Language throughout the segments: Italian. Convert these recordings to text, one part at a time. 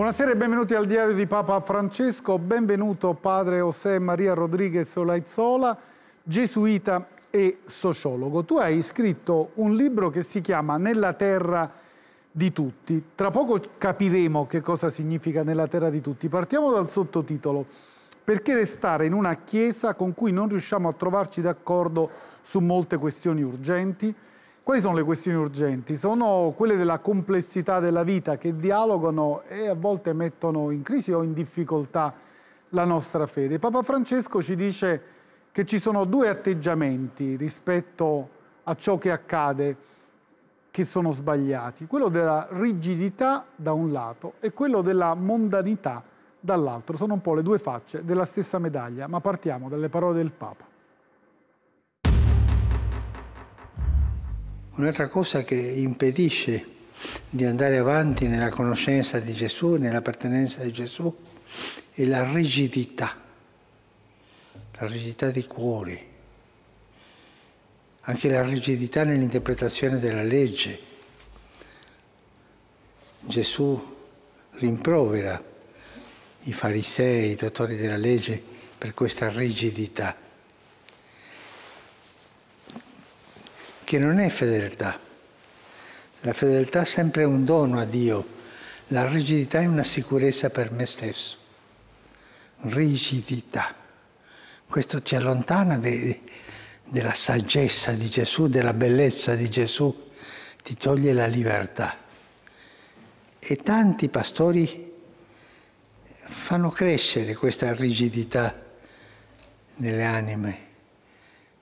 Buonasera e benvenuti al diario di Papa Francesco. Benvenuto padre José Maria Rodriguez Olaizzola, gesuita e sociologo. Tu hai scritto un libro che si chiama Nella terra di tutti. Tra poco capiremo che cosa significa Nella terra di tutti. Partiamo dal sottotitolo. Perché restare in una chiesa con cui non riusciamo a trovarci d'accordo su molte questioni urgenti? Quali sono le questioni urgenti? Sono quelle della complessità della vita che dialogano e a volte mettono in crisi o in difficoltà la nostra fede. Papa Francesco ci dice che ci sono due atteggiamenti rispetto a ciò che accade che sono sbagliati, quello della rigidità da un lato e quello della mondanità dall'altro. Sono un po' le due facce della stessa medaglia, ma partiamo dalle parole del Papa. Un'altra cosa che impedisce di andare avanti nella conoscenza di Gesù, nell'appartenenza di Gesù, è la rigidità, la rigidità di cuore, anche la rigidità nell'interpretazione della legge. Gesù rimprovera i farisei, i dottori della legge, per questa rigidità. che non è fedeltà. La fedeltà è sempre un dono a Dio, la rigidità è una sicurezza per me stesso. Rigidità. Questo ci allontana de, della saggezza di Gesù, della bellezza di Gesù, ti toglie la libertà. E tanti pastori fanno crescere questa rigidità nelle anime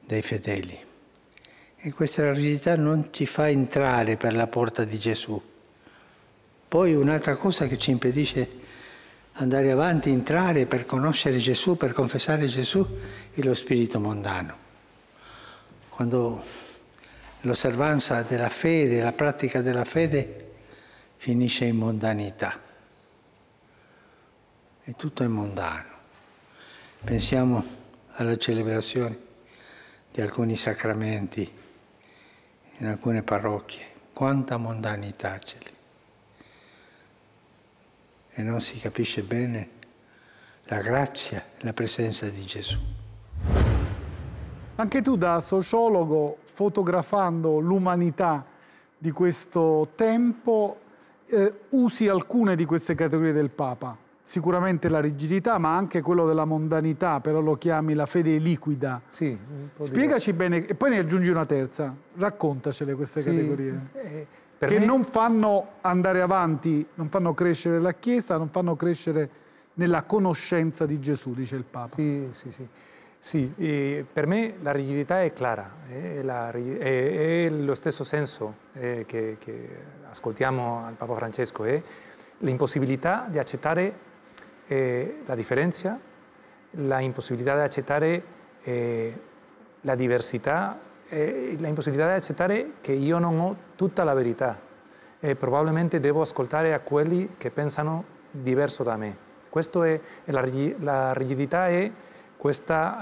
dei fedeli e questa rigidità non ci fa entrare per la porta di Gesù. Poi un'altra cosa che ci impedisce andare avanti, entrare per conoscere Gesù, per confessare Gesù, è lo spirito mondano. Quando l'osservanza della fede, la pratica della fede finisce in mondanità. E tutto è mondano. Pensiamo alla celebrazione di alcuni sacramenti in alcune parrocchie. Quanta mondanità c'è lì. E non si capisce bene la grazia e la presenza di Gesù. Anche tu da sociologo, fotografando l'umanità di questo tempo, eh, usi alcune di queste categorie del Papa sicuramente la rigidità, ma anche quello della mondanità, però lo chiami la fede liquida. Sì. Spiegaci dire. bene, e poi ne aggiungi una terza. Raccontacele queste sì, categorie. Eh, che me... non fanno andare avanti, non fanno crescere la Chiesa, non fanno crescere nella conoscenza di Gesù, dice il Papa. Sì, sì, sì. Sì, eh, per me la rigidità è clara, è, la, è, è lo stesso senso eh, che, che, ascoltiamo al Papa Francesco, è l'impossibilità di accettare eh, la differenza, la impossibilità di accettare eh, la diversità, eh, la impossibilità di accettare eh, che io non ho tutta la verità. Eh, probabilmente devo ascoltare a quelli che pensano diverso da me. È, la, la, rigidità è eh, questa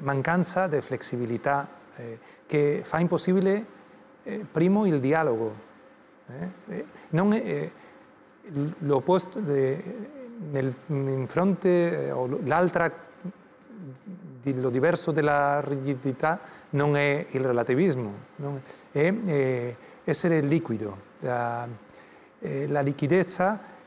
mancanza di flessibilità che fa impossibile, primo, il dialogo. Eh? l'opposto nel, in fronte, eh, l'altra, lo diverso della rigidità non è il relativismo, es ser è eh, essere liquido. La, eh, liquidez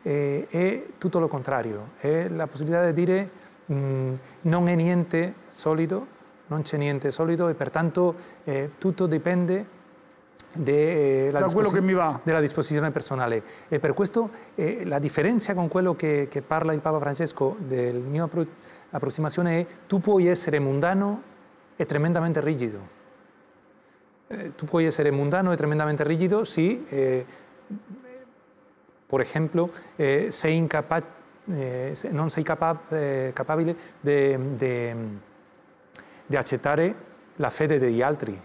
es todo tutto lo contrario, Es la posibilidad de dire mm, non è niente solido, non c'è niente solido e pertanto tutto dipende eh, de, la disposición personal. Eh, eh, che la diferencia con quello que que parla Papa Francesco del mio aproximación es è tu puoi essere mundano y e tremendamente rígido. Tú puedes ser mundano y e tremendamente rígido si, por ejemplo, no eres capaz non sei capab di la fede de altri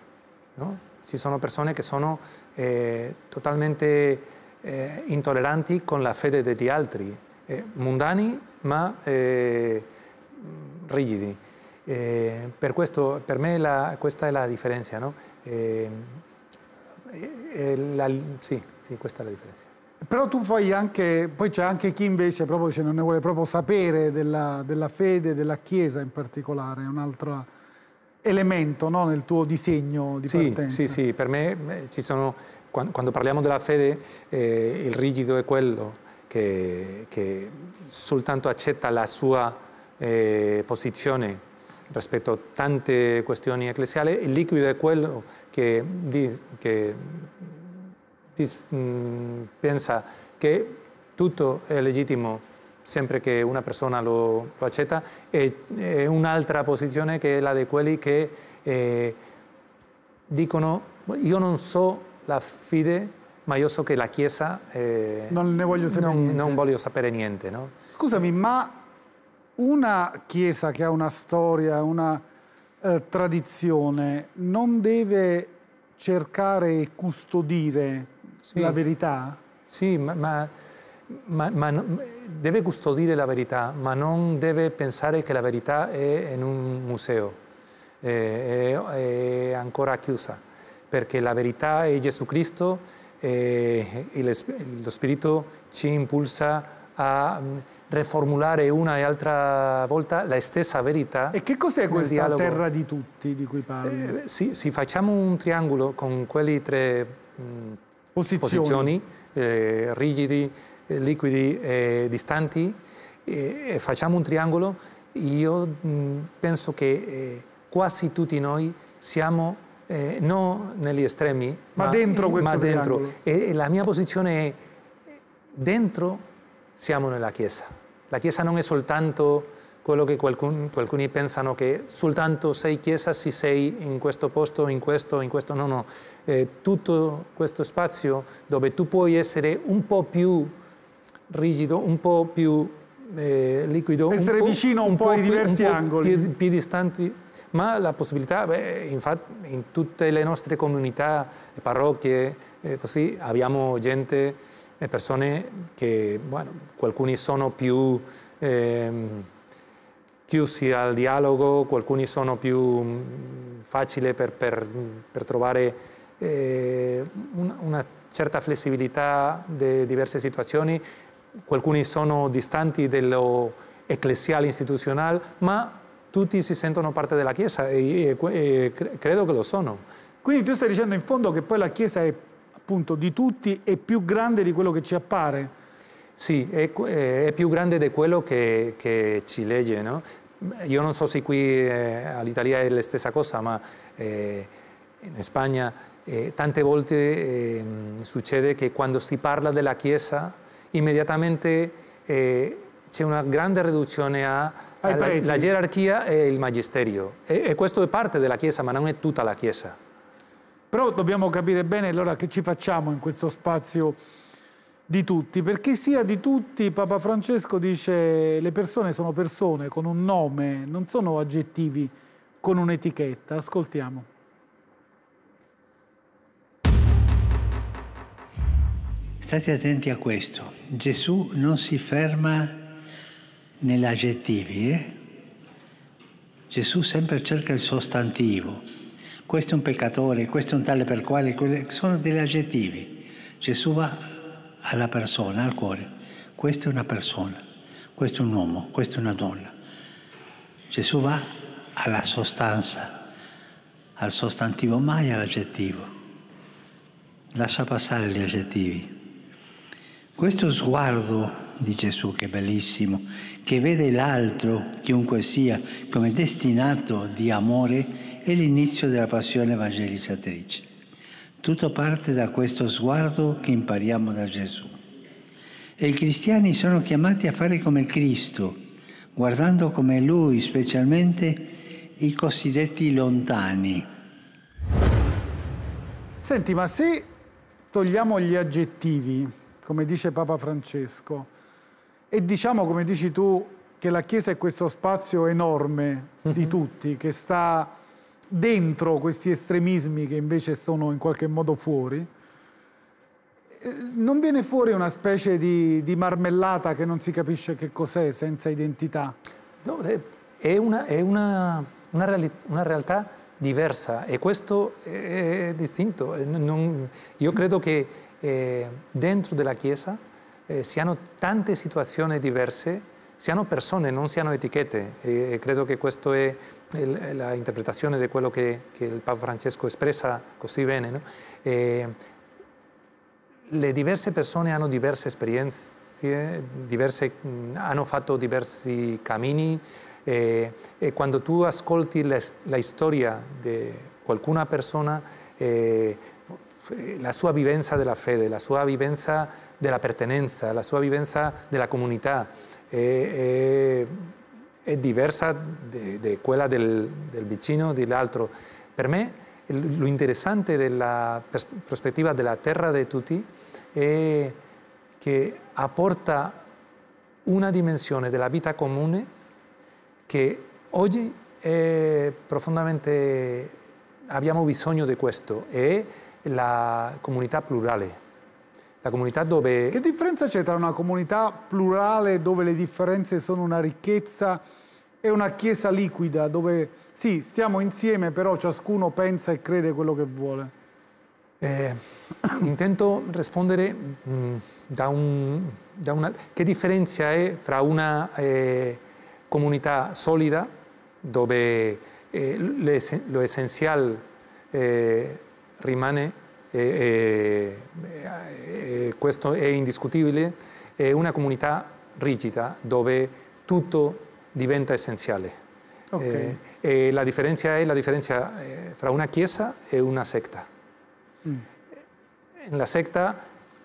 no? Ci sono persone che sono eh, totalmente eh, intolleranti con la fede degli altri, eh, mondani ma eh, rigidi. Eh, per questo, per me la, questa è la differenza, no? Eh, la, sì, sì, questa è la differenza. Però tu fai anche, poi c'è anche chi invece proprio ce cioè, ne vuole proprio sapere della, della fede, della Chiesa in particolare, è un'altra elemento no, nel tuo disegno di sì, partenza. Sì, sì, per me ci sono, quando, quando parliamo della fede, eh, il rigido è quello che, che soltanto accetta la sua eh, posizione rispetto a tante questioni ecclesiali, il liquido è quello che, di, che di, mh, mm, pensa che tutto è legittimo sempre che una persona lo, lo accetta, e, eh, e eh, un'altra posizione che è la di quelli che eh, dicono io non so la fede ma io so che la Chiesa... Eh, non ne voglio sapere non, niente. Non voglio sapere niente, no? Scusami, ma una Chiesa che ha una storia, una eh, tradizione, non deve cercare e custodire sì. la verità? Sì, ma, ma, ma, ma deve custodire la verità, ma non deve pensare che la verità è in un museo, è, eh, è eh, ancora chiusa, perché la verità è Gesù Cristo e eh, lo Spirito ci impulsa a riformulare una e altra volta la stessa verità. E che cos'è questa dialogo. terra di tutti di cui parli? Eh, sì, sì, facciamo un triangolo con quelle tre mh, mm, posizioni, posizioni eh, rigidi, eh, liquidi e distanti, e facciamo un triangolo, io mm, penso che eh, quasi tutti noi siamo eh, non negli estremi, ma, ma dentro questo ma dentro. E, e la mia posizione è dentro siamo nella Chiesa. La Chiesa non è soltanto quello che qualcun, alcuni pensano che soltanto sei chiesa se sei in questo posto, in questo, in questo. No, no. Eh, tutto questo spazio dove tu puoi essere un po' più rigido, un po' più eh, liquido. Essere vicino un po', vicino un po' ai diversi po angoli. Più, più distanti ma la possibilità, beh, infatti in tutte le nostre comunità, parrocchie, eh, così, abbiamo gente, eh, persone che, bueno, alcuni sono più eh, chiusi al dialogo, alcuni sono più mm, facili per, per, per trovare eh, una certa flessibilità di diverse situazioni, alcuni sono distanti dello ecclesiale istituzionale, ma tutti si sentono parte della Chiesa e, e, e credo che lo sono. Quindi tu stai dicendo in fondo che poi la Chiesa è appunto di tutti e più grande di quello che ci appare? Sì, è, è più grande di quello che, che ci legge, no? Io non so se qui eh, all'Italia è la stessa cosa, ma eh, in Spagna eh, tante volte ehm, succede che quando si parla della Chiesa immediatamente eh, c'è una grande riduzione a, alla, la gerarchia e il magisterio. E, e questo è parte della Chiesa, ma non è tutta la Chiesa. Però dobbiamo capire bene allora che ci facciamo in questo spazio di tutti, perché sia di tutti, Papa Francesco dice le persone sono persone con un nome, non sono aggettivi con un'etichetta. Ascoltiamo. State attenti a questo. Gesù non si ferma negli aggettivi, eh? Gesù sempre cerca il sostantivo. Questo è un peccatore, questo è un tale per quale, sono degli aggettivi. Gesù va alla persona, al cuore. Questa è una persona, questo è un uomo, questa è una donna. Gesù va alla sostanza, al sostantivo mai all'aggettivo. Lascia passare gli aggettivi. Questo sguardo di Gesù che è bellissimo, che vede l'altro, chiunque sia, come destinato di amore, è l'inizio della passione evangelizzatrice. Tutto parte da questo sguardo che impariamo da Gesù. E i cristiani sono chiamati a fare come Cristo, guardando come Lui specialmente i cosiddetti lontani. Senti, ma se togliamo gli aggettivi come dice Papa Francesco. E diciamo, come dici tu, che la Chiesa è questo spazio enorme di mhm. tutti, che sta dentro questi estremismi che invece sono in qualche modo fuori. Eh, non viene fuori una specie di, di marmellata che non si capisce che cos'è, senza identità? No, è, è, una, è una, una, reali, una realtà diversa e questo è, distinto. Eh, non, io credo che eh, dentro della Chiesa eh, si hanno tante situazioni diverse, si hanno persone, non si hanno etichette e credo che questa è l'interpretazione di quello che, che, il Papa Francesco espressa così bene. No? Eh, le diverse persone hanno diverse esperienze, diverse, hanno fatto diversi cammini eh, e quando tu ascolti la, la storia di qualcuna persona eh, la sua de la fede, la sua de la pertenencia... la sua vivenza la la comunidad es diversa de vecino del, del vicino, mí, lo interesante lo la perspectiva de la tierra de tutti es que aporta una dimensión la vida comune que que hoy profondamente abbiamo bisogno de esto. la comunità plurale. La comunità dove... Che differenza c'è tra una comunità plurale dove le differenze sono una ricchezza e una chiesa liquida dove sì, stiamo insieme però ciascuno pensa e crede quello che vuole? Eh, intento rispondere mh, mm, da, un, da, una... Che differenza è fra una eh, comunità solida dove eh, lo essenziale eh, rimane, eh, eh, questo è indiscutibile, è una comunità rigida dove tutto diventa essenziale. Okay. Eh, la differenza è la differenza eh, fra una chiesa e una secta. Mm. Nella secta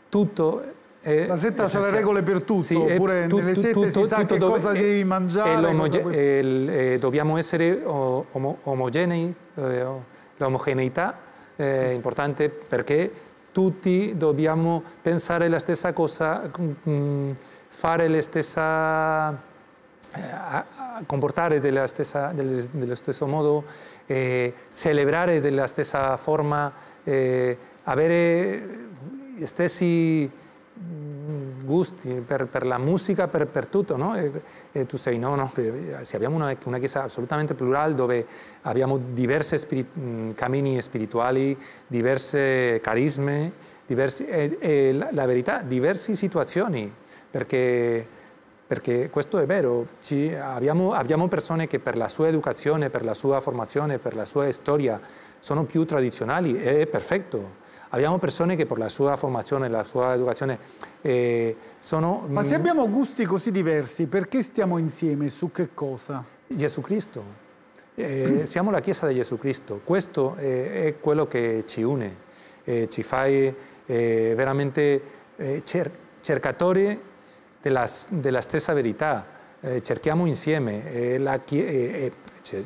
tutto è La setta sono le regole per tutto, sì, oppure tu, nelle sette tu, tu, si sa che cosa è, devi mangiare. Cosa puoi... dobbiamo essere o, omo, omogenei, eh, l'omogeneità è eh, importante perché tutti dobbiamo pensare la stessa cosa, mm, fare la stessa eh, comportare della stessa, dello stesso modo, celebrare della stessa forma, eh, avere stessi mm, gusti, per, per la musica, per, per tutto, no? E, e tu sei, no, no, eh, se abbiamo una, una chiesa assolutamente plurale dove abbiamo diversi spirit, mm, cammini spirituali, diverse carisme, diversi, e, e la, la, verità, diverse situazioni, perché, perché questo è vero, Ci, abbiamo, abbiamo persone che per la sua educazione, per la sua formazione, per la sua storia sono più tradizionali, è perfetto Abbiamo persone che per la sua formazione, la sua educazione eh, sono... Ma se mm, abbiamo gusti così diversi, perché stiamo insieme? Su che cosa? Gesù Cristo. Eh, siamo la Chiesa di Gesù Cristo. Questo eh, è quello che ci une, eh, ci fa eh, veramente eh, cer cercatori della, della, stessa verità. cerchiamo insieme. La, cioè,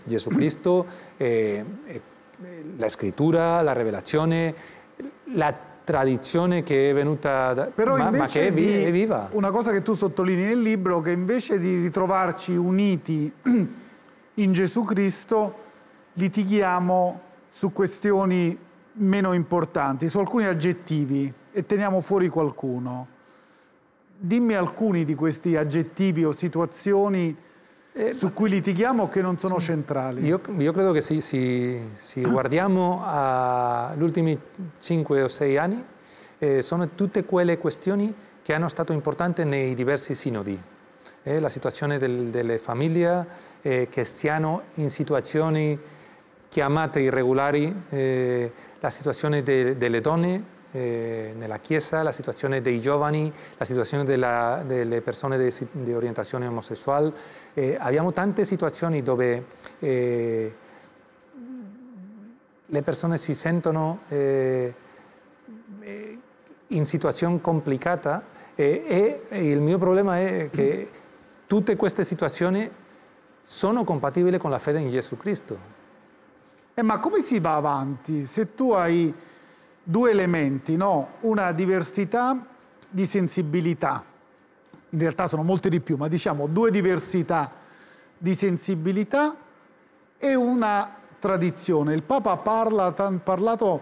Gesù Cristo la scrittura, la rivelazione, la tradizione che è venuta da... Però ma, ma che è, vi, è, viva. Una cosa che tu sottolinei nel libro, che invece di ritrovarci uniti in Gesù Cristo, litighiamo su questioni meno importanti, su alcuni aggettivi e teniamo fuori qualcuno. Dimmi alcuni di questi aggettivi o situazioni eh, Su cui litighiamo o che non sono sì, centrali? Io, io, credo che sì, sì, sì. guardiamo agli ultimi 5 o 6 anni, eh, sono tutte quelle questioni che hanno stato importanti nei diversi sinodi. Eh, la situazione del, delle famiglie eh, che stiano in situazioni chiamate irregolari, eh, la situazione de, delle donne, eh, nella Chiesa, la situazione dei giovani, la situazione della, delle persone di, di orientazione omosessuale. Eh, abbiamo tante situazioni dove eh, le persone si sentono eh, eh, in situazione complicata e, e il mio problema è che tutte queste situazioni sono compatibili con la fede in Gesù Cristo. Eh, ma come si va avanti se tu hai due elementi, no? una diversità di sensibilità, in realtà sono molte di più, ma diciamo due diversità di sensibilità e una tradizione. Il Papa ha parlato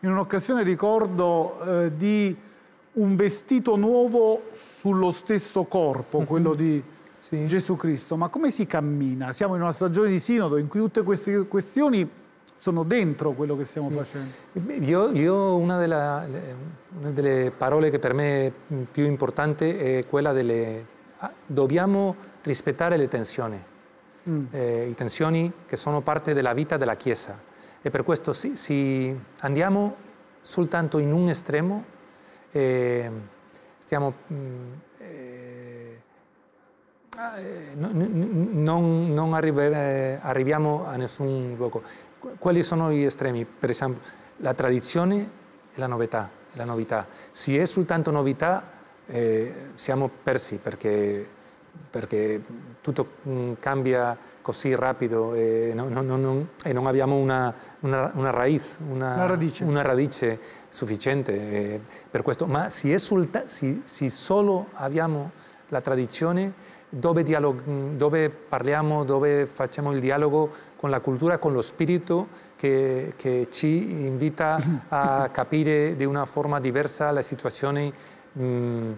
in un'occasione, ricordo, eh, di un vestito nuovo sullo stesso corpo, mhm. quello di sì. Gesù Cristo, ma come si cammina? Siamo in una stagione di sinodo in cui tutte queste questioni sono dentro quello che stiamo sì. facendo. Io, io una, della, una, delle parole che per me è più importante è quella delle... Ah, dobbiamo rispettare le tensioni, mm. eh, le tensioni che sono parte della vita della Chiesa e per questo se, se andiamo soltanto in un estremo mm, eh, stiamo... Ah, eh, non, non eh, arriviamo a nessun luogo. Quali sono gli estremi? Per esempio, la tradizione e la novità. La novità. Se è soltanto novità, eh, siamo persi perché, perché tutto mm, cambia così rapido e non, non, non, e non abbiamo una, una, una raiz, una radice. una, radice. sufficiente eh, per questo. Ma se, solta, se, se solo abbiamo la tradizione, dove, dove, parliamo, dove facciamo il dialogo con la cultura, con lo espíritu que che invita a capire de una forma diversa las situaciones mm,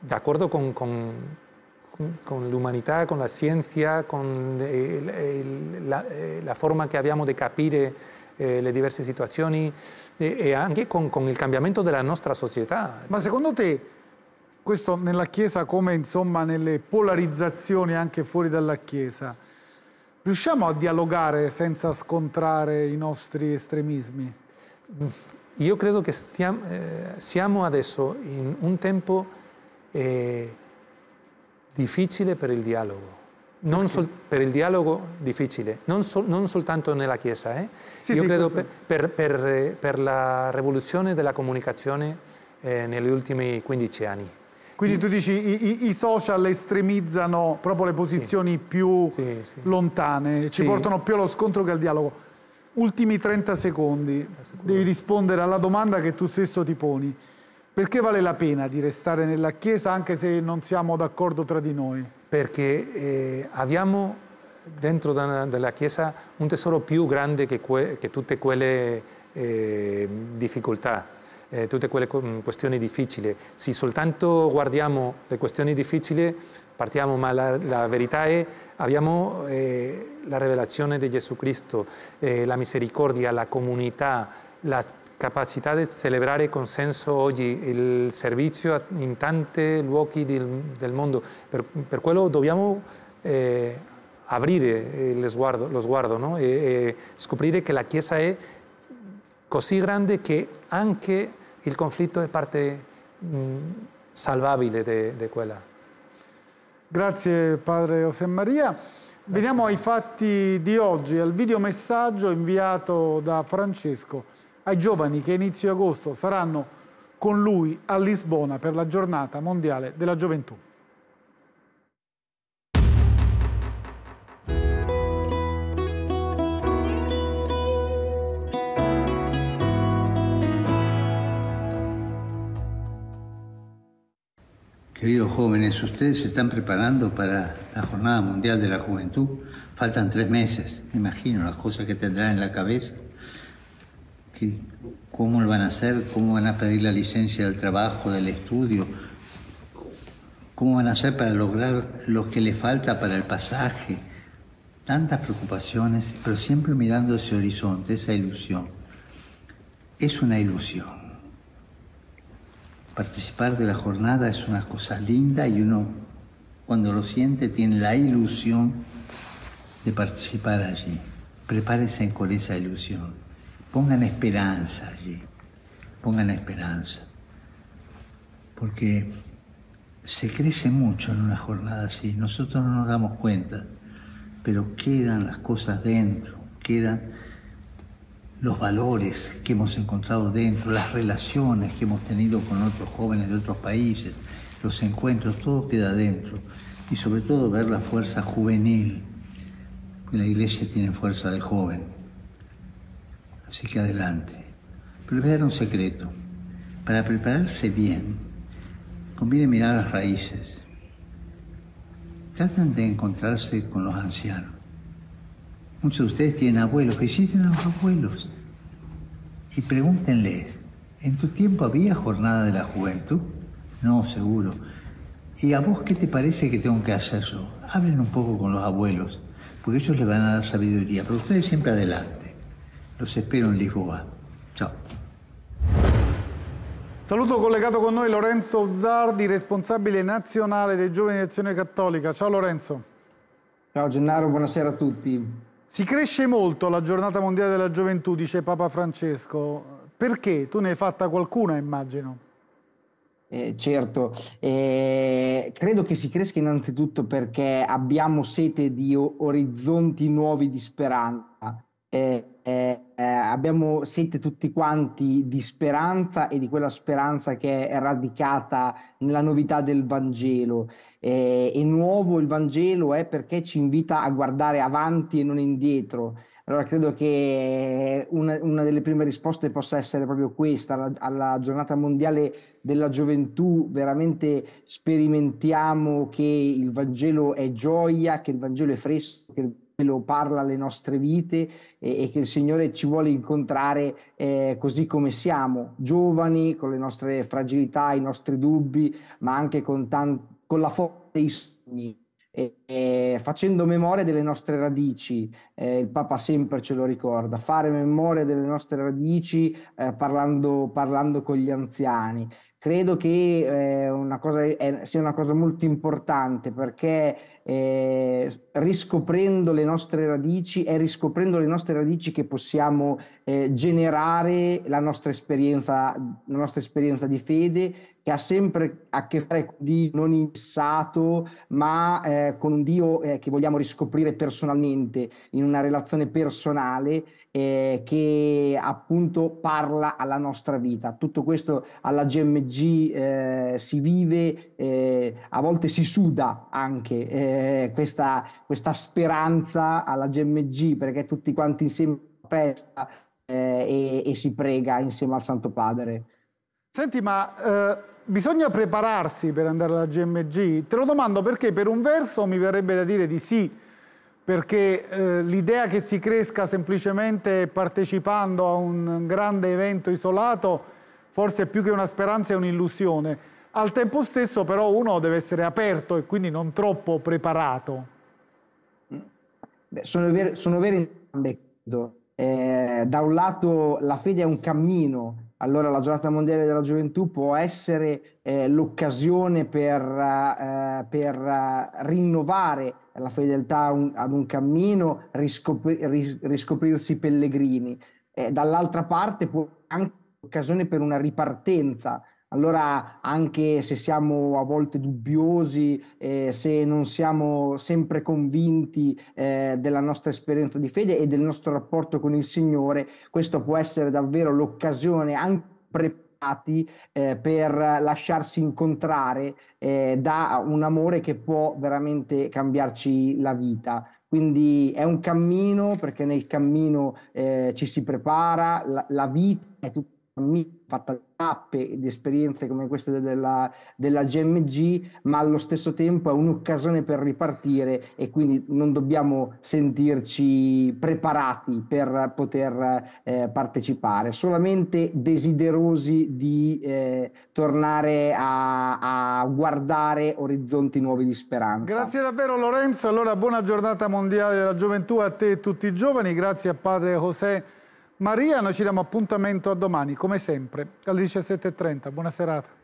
de acuerdo con, con humanidad, con la ciencia, con la, eh, la, forma que habíamos de capire eh, las diversas situaciones y eh, e, con, con il de della nostra società. questo nella Chiesa come insomma nelle polarizzazioni anche fuori dalla Chiesa. Riusciamo a dialogare senza scontrare i nostri estremismi? Io credo che stiamo, eh, siamo adesso in un tempo eh, difficile per il dialogo. Sol, per il dialogo difficile, non, sol, non soltanto nella Chiesa. Eh? Sì, Io sì, credo per, per, per, per, la rivoluzione della comunicazione eh, negli ultimi 15 anni. Quindi tu dici i, i, i social estremizzano proprio le posizioni sì. più sì, sì. lontane, ci portano più allo scontro che al dialogo. Ultimi 30 secondi, eh, devi rispondere alla domanda che tu stesso ti poni. Perché vale la pena di restare nella Chiesa anche se non siamo d'accordo tra di noi? Perché eh, abbiamo dentro da, della Chiesa un tesoro più grande che, que, che tutte quelle eh, difficoltà eh, tutte quelle mm, questioni difficili. Se soltanto guardiamo le questioni difficili, partiamo, ma la, la verità è che abbiamo eh, la rivelazione di Gesù Cristo, eh, la misericordia, la comunità, la capacità di celebrare con senso oggi il servizio in tanti luoghi del, del mondo. Per, per, quello dobbiamo eh, aprire lo sguardo, lo sguardo no? e, e scoprire che la Chiesa è così grande che anche il conflitto è parte mh, mm, salvabile di quella. Grazie padre José Maria. Veniamo ai fatti di oggi, al videomessaggio inviato da Francesco ai giovani che inizio agosto saranno con lui a Lisbona per la giornata mondiale della gioventù. Queridos jóvenes, ustedes se están preparando para la Jornada Mundial de la Juventud. Faltan tres meses. Me imagino las cosas que tendrán en la cabeza. ¿Cómo lo van a hacer? ¿Cómo van a pedir la licencia del trabajo, del estudio? ¿Cómo van a hacer para lograr lo que les falta para el pasaje? Tantas preocupaciones, pero siempre mirando ese horizonte, esa ilusión. Es una ilusión participar de la jornada es una cosa linda y uno cuando lo siente tiene la ilusión de participar allí. Prepárense con esa ilusión. Pongan esperanza allí. Pongan esperanza. Porque se crece mucho en una jornada así. Nosotros no nos damos cuenta, pero quedan las cosas dentro, quedan los valores que hemos encontrado dentro, las relaciones que hemos tenido con otros jóvenes de otros países, los encuentros, todo queda dentro. Y sobre todo ver la fuerza juvenil, la iglesia tiene fuerza de joven. Así que adelante. Pero voy a dar un secreto. Para prepararse bien, conviene mirar las raíces. Traten de encontrarse con los ancianos Muchos de ustedes tienen abuelos, visiten a los abuelos y pregúntenles, ¿en tu tiempo había jornada de la juventud? No, seguro. ¿Y a vos qué te parece que tengo que hacer yo? Hablen un poco con los abuelos, porque ellos les van a dar sabiduría, pero ustedes siempre adelante. Los espero en Lisboa. Chao. Saludo, collegato con noi Lorenzo Zardi, responsabile nazionale de Giovani di Azione Cattolica. Ciao Lorenzo. Chao, Gennaro, buonasera a tutti. Si cresce molto la giornata mondiale della gioventù, dice Papa Francesco. Perché? Tu ne hai fatta qualcuna, immagino. Eh, certo, eh, credo che si cresca innanzitutto perché abbiamo sete di orizzonti nuovi di speranza. Eh, eh, eh, abbiamo sete tutti quanti di speranza e di quella speranza che è radicata nella novità del Vangelo. Eh, è nuovo il Vangelo è perché ci invita a guardare avanti e non indietro. Allora credo che una, una delle prime risposte possa essere proprio questa, alla, alla giornata mondiale della gioventù veramente sperimentiamo che il Vangelo è gioia, che il Vangelo è fresco, che il lo parla alle nostre vite e, e, che il Signore ci vuole incontrare eh, così come siamo, giovani, con le nostre fragilità, i nostri dubbi, ma anche con, tan- con la forza dei sogni. E, e facendo memoria delle nostre radici, eh, il Papa sempre ce lo ricorda, fare memoria delle nostre radici eh, parlando, parlando con gli anziani credo che eh, una cosa, eh, sia una cosa molto importante perché eh, riscoprendo le nostre radici, è riscoprendo le nostre radici che possiamo eh, generare la nostra, la nostra esperienza di fede, che ha sempre a che fare con Dio non indissato, ma eh, con un Dio eh, che vogliamo riscoprire personalmente, in una relazione personale eh, che appunto parla alla nostra vita. Tutto questo alla GMG eh, si vive, eh, a volte si suda anche eh, questa, questa speranza alla GMG, perché tutti quanti insieme a festa e, e si prega insieme al Santo Padre. Senti, ma eh, bisogna prepararsi per andare alla GMG? Te lo domando perché per un verso mi verrebbe da dire di sì, perché eh, l'idea che si cresca semplicemente partecipando a un grande evento isolato forse più che una speranza è un'illusione. Al tempo stesso però uno deve essere aperto e quindi non troppo preparato. Beh, sono, ver sono vere entrambe. Eh, da un lato la fede è un cammino allora la giornata mondiale della gioventù può essere eh, l'occasione per, eh, per eh, rinnovare la fedeltà un, ad un cammino, riscopri, ris, riscoprirsi pellegrini. Eh, dall'altra parte può anche essere l'occasione per una ripartenza allora, anche se siamo a volte dubbiosi, eh, se non siamo sempre convinti eh, della nostra esperienza di fede e del nostro rapporto con il Signore, questo può essere davvero l'occasione anche pre- eh, per lasciarsi incontrare eh, da un amore che può veramente cambiarci la vita. Quindi è un cammino perché nel cammino eh, ci si prepara, la, la vita è tutta fatta tappe di esperienze come queste della, della GMG, ma allo stesso tempo è un'occasione per ripartire e quindi non dobbiamo sentirci preparati per poter eh, partecipare, solamente desiderosi di eh, tornare a, a, guardare orizzonti nuovi di speranza. Grazie davvero Lorenzo, allora buona giornata mondiale della gioventù a te e tutti i giovani, grazie a padre José. Maria, noi ci diamo appuntamento a domani, come sempre, alle 17.30. Buona serata.